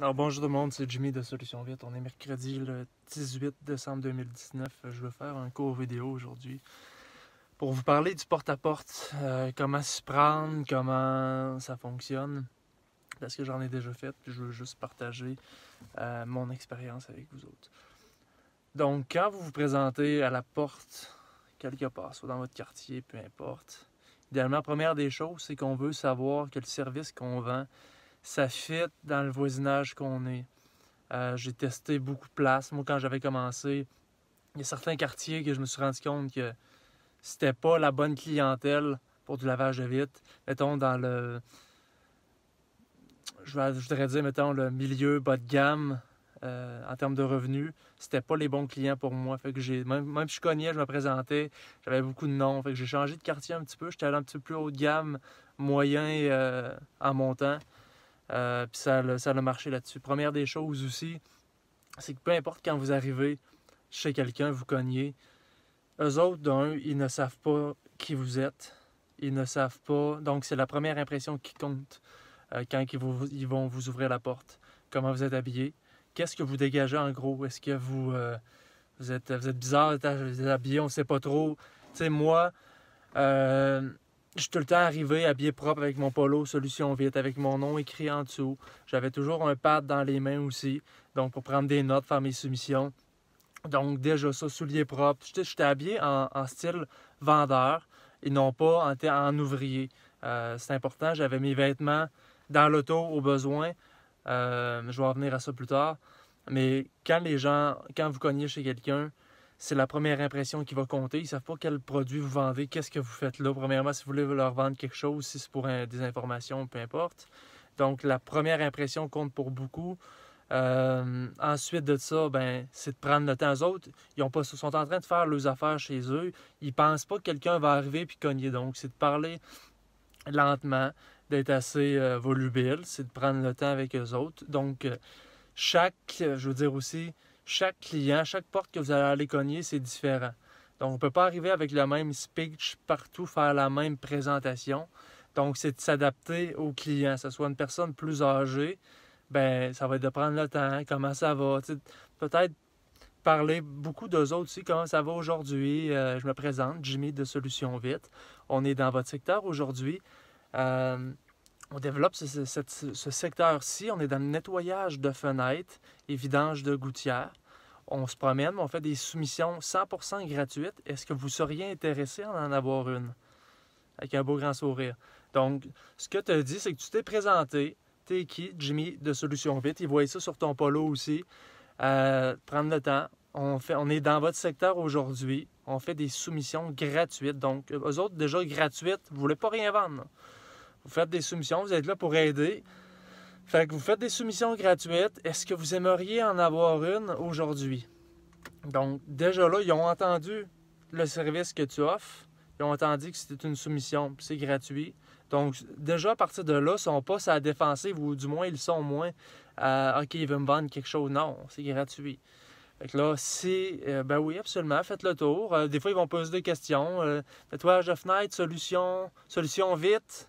Alors bonjour tout le monde, c'est Jimmy de Solution Vite. On est mercredi le 18 décembre 2019. Euh, je veux faire un cours vidéo aujourd'hui pour vous parler du porte-à-porte, euh, comment s'y prendre, comment ça fonctionne, parce que j'en ai déjà fait, puis je veux juste partager euh, mon expérience avec vous autres. Donc quand vous vous présentez à la porte quelque part, soit dans votre quartier, peu importe, idéalement, première des choses, c'est qu'on veut savoir que le service qu'on vend ça fit dans le voisinage qu'on est. Euh, j'ai testé beaucoup de places. Moi, quand j'avais commencé, il y a certains quartiers que je me suis rendu compte que c'était pas la bonne clientèle pour du lavage de vite. Mettons dans le. Je, voudrais dire, mettons, le milieu bas de gamme euh, en termes de revenus. C'était pas les bons clients pour moi. Fait que j'ai. Même, si je cognais, je me présentais, j'avais beaucoup de noms. Fait que j'ai changé de quartier un petit peu. J'étais allé un petit peu plus haut de gamme, moyen euh, en montant. Euh, puis ça, ça a marché là-dessus. Première des choses aussi, c'est que peu importe quand vous arrivez chez quelqu'un, vous cognez, eux autres, d'un, ils ne savent pas qui vous êtes. Ils ne savent pas. Donc, c'est la première impression qui compte euh, quand ils, vous, vont vous ouvrir la porte. Comment vous êtes habillé. Qu'est-ce que vous dégagez en gros? Est-ce que vous, euh, vous, êtes, vous êtes bizarre, vous êtes habillé, on ne sait pas trop. Tu sais, moi, je suis tout le temps arrivé habillé propre avec mon polo Solution Vite, avec mon nom écrit en dessous. J'avais toujours un pad dans les mains aussi, donc pour prendre des notes, faire mes soumissions. Donc déjà ça, souliers propres. J'étais habillé en, style vendeur et non pas en, ouvrier. Euh, c'est important, j'avais mes vêtements dans l'auto au besoin. Euh, je vais revenir à ça plus tard. Mais quand les gens, quand vous cognez chez quelqu'un, c'est la première impression qui va compter. Ils savent pas quel produit vous vendez, qu'est-ce que vous faites là. Premièrement, si vous voulez leur vendre quelque chose, si c'est pour des informations, peu importe. Donc, la première impression compte pour beaucoup. Euh, ensuite de ça, ben, c'est de prendre le temps aux autres. Ils ont pas, sont en train de faire leurs affaires chez eux. Ils pensent pas que quelqu'un va arriver puis cogner. Donc, c'est de parler lentement, d'être assez euh, volubile, c'est de prendre le temps avec eux autres. Donc, euh, chaque, je veux dire aussi, chaque client, chaque porte que vous allez aller cogner, c'est différent. Donc, on ne peut pas arriver avec le même speech partout, faire la même présentation. Donc, c'est de s'adapter au client. Que ce soit une personne plus âgée, ben ça va être de prendre le temps, comment ça va. Peut-être parler beaucoup d'eux autres aussi, comment ça va aujourd'hui. Euh, je me présente, Jimmy de Solutions Vite. On est dans votre secteur aujourd'hui. Euh, on développe ce, secteur-ci. On est dans le nettoyage de fenêtres et vidange de gouttières. On se promène, on fait des soumissions 100% gratuites. Est-ce que vous seriez intéressé à en avoir une? Avec un beau grand sourire. Donc, ce que tu as dit, c'est que tu t'es présenté. T'es qui? Jimmy de Solution Vite. Il voient ça sur ton polo aussi. Euh, prendre le temps. On, fait, on est dans votre secteur aujourd'hui. On fait des soumissions gratuites. Donc, eux autres, déjà gratuites, vous ne voulez pas rien vendre. Vous faites des soumissions, vous êtes là pour aider. Fait que vous faites des soumissions gratuites. Est-ce que vous aimeriez en avoir une aujourd'hui? Donc, déjà là, ils ont entendu le service que tu offres. Ils ont entendu que c'était une soumission, c'est gratuit. Donc, déjà, à partir de là, ils sont pas à la défensive, ou du moins, ils sont moins à « OK, ils veulent me vendre quelque chose. » Non, c'est gratuit. Fait là, c'est euh, ben oui, absolument, faites le tour. Euh, des fois, ils vont poser des questions. Euh, nettoyage de fenêtre, solution, solution vite,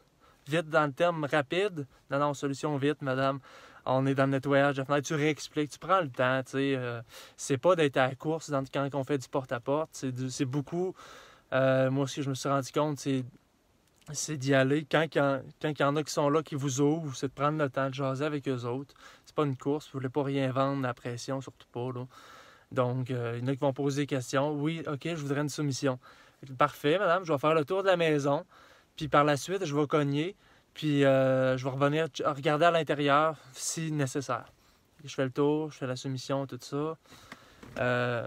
vite dans le terme rapide. Non, non, solution vite, madame. On est dans le nettoyage Tu réexpliques, tu prends le temps. Tu sais, euh, c'est pas d'être à la course quand on fait du porte-à-porte. C'est beaucoup. Euh, moi aussi, je me suis rendu compte, c'est d'y aller. Quand, il y en a qui sont là, qui vous ouvrent, c'est de prendre le temps de jaser avec eux autres. C'est pas une course, vous voulez pas rien vendre, la pression, surtout pas. Là. Donc, euh, il y en a qui vont poser des questions. Oui, OK, je voudrais une soumission. Parfait, madame, je vais faire le tour de la maison. Puis par la suite, je vais cogner, puis euh, je vais revenir regarder à l'intérieur si nécessaire. Je fais le tour, je fais la soumission, tout ça. j'ai euh,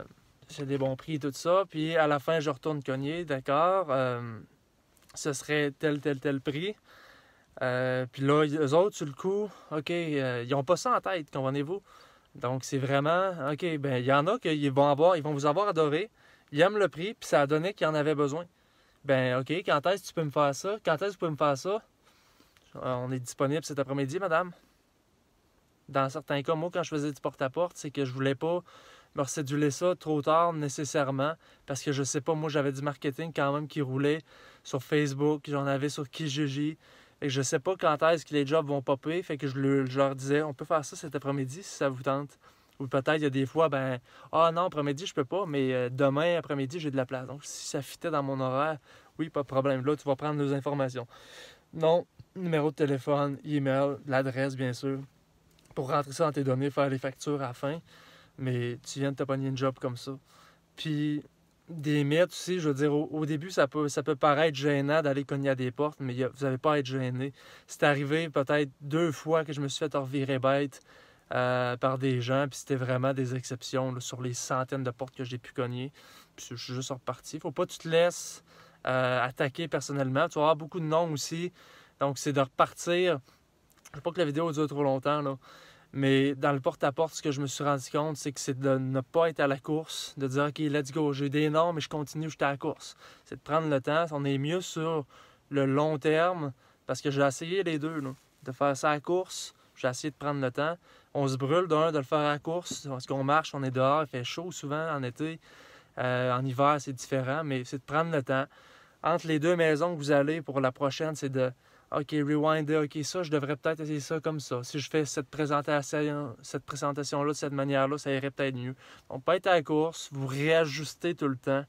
des bons prix, tout ça. Puis à la fin, je retourne cogner, d'accord. Euh, ce serait tel, tel, tel prix. puis là, eux autres, sur le coup, OK, ils n'ont pas ça en tête, comprenez-vous? Donc, c'est vraiment, OK, ben il y en a qui vont, avoir, ils vont vous avoir adoré, ils aiment le prix, puis ça a donné qu'ils en avaient besoin. Ben, OK, quand est-ce que tu peux me faire ça? Quand est-ce que tu peux me faire ça? Euh, on est disponible cet après-midi, madame. Dans certains cas, moi, quand je faisais du porte-à-porte, c'est que je voulais pas me recéduler ça trop tard nécessairement parce que je sais pas, moi, j'avais du marketing quand même qui roulait sur Facebook, j'en avais sur Kijiji. Et je sais pas quand est-ce que les jobs vont popper, fait que je, je leur disais, on peut faire ça cet après-midi si ça vous tente. Ou peut-être il y a des fois, ben, ah non, après-midi, je peux pas, mais euh, demain après-midi, j'ai de la place. Donc, si ça fitait dans mon horaire, oui, pas de problème. Là, tu vas prendre nos informations. non numéro de téléphone, email, l'adresse, bien sûr, pour rentrer ça dans tes données, faire les factures à la fin. Mais tu viens de te pogner une job comme ça. Puis, des mythes aussi, je veux dire, au, début, ça peut, ça peut paraître gênant d'aller cogner à des portes, mais vous n'avez pas à être gêné. C'est arrivé peut-être deux fois que je me suis fait revirer bête euh, par des gens, puis c'était vraiment des exceptions sur les centaines de portes que j'ai pu cogner. Puis je suis juste reparti. Faut pas que tu te laisses euh, attaquer personnellement. Tu vas avoir beaucoup de noms aussi. Donc, c'est de repartir. Je veux pas que la vidéo dure trop longtemps, là. Mais dans le porte-à-porte, ce que je me suis rendu compte, c'est que c'est de ne pas être à la course, de dire OK, let's go, j'ai des noms, et je continue, j'étais à la course. C'est de prendre le temps. On est mieux sur le long terme parce que j'ai essayé les deux, de faire ça à la course, j'ai essayé de prendre le temps, on se brûle d'un de le faire à la course, parce qu'on marche, on est dehors, il fait chaud souvent en été. Euh, en hiver, c'est différent, mais c'est de prendre le temps. Entre les deux maisons que vous allez pour la prochaine, c'est de OK, rewinder, OK, ça, je devrais peut-être essayer ça comme ça. Si je fais cette présentation-là cette présentation de cette manière-là, ça irait peut-être mieux. On pas être à la course, vous réajustez tout le temps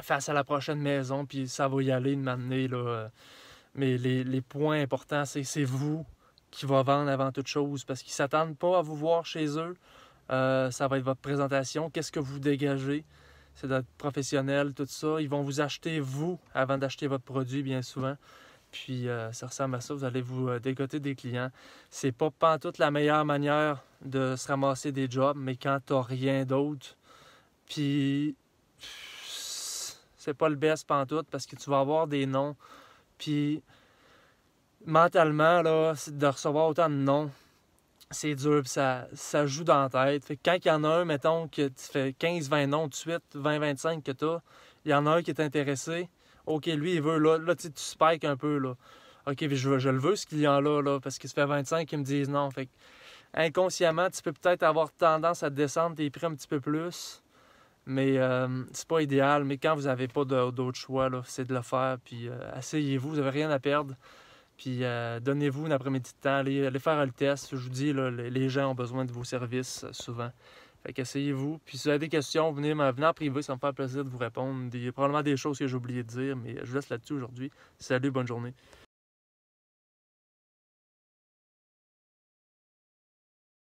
face à la prochaine maison, puis ça va y aller de m'amener. Euh, mais les, les points importants, c'est vous, qui va vendre avant toute chose parce qu'ils ne s'attendent pas à vous voir chez eux. Euh, ça va être votre présentation. Qu'est-ce que vous dégagez? C'est d'être professionnel, tout ça. Ils vont vous acheter, vous, avant d'acheter votre produit, bien souvent. Puis euh, ça ressemble à ça. Vous allez vous euh, dégoter des clients. C'est pas pantoute la meilleure manière de se ramasser des jobs, mais quand t'as rien d'autre, puis c'est pas le best pantoute parce que tu vas avoir des noms. Puis mentalement, là, de recevoir autant de noms, c'est dur, ça, ça joue dans la tête. quand il y en a un, mettons, que tu fais 15-20 noms de suite, 20-25 que t'as, il y en a un qui est intéressé, OK, lui, il veut, là, là tu spikes un peu, là. OK, je, je le veux, ce qu'il client-là, là, parce qu'il se fait 25 qui me disent non. Fait inconsciemment, tu peux peut-être avoir tendance à descendre tes prix un petit peu plus, mais euh, c'est pas idéal. Mais quand vous n'avez pas d'autre choix, c'est de le faire, puis euh, asseyez-vous, vous n'avez rien à perdre. Puis euh, donnez-vous un après-midi de temps, allez, faire le test. Je vous dis, les gens ont besoin de vos services euh, souvent. Fait qu'essayez-vous. Puis si vous avez des questions, venez, venez en privé, ça me fait plaisir de vous répondre. Il y a probablement des choses que j'ai oublié de dire, mais je vous laisse là-dessus aujourd'hui. Salut, bonne journée.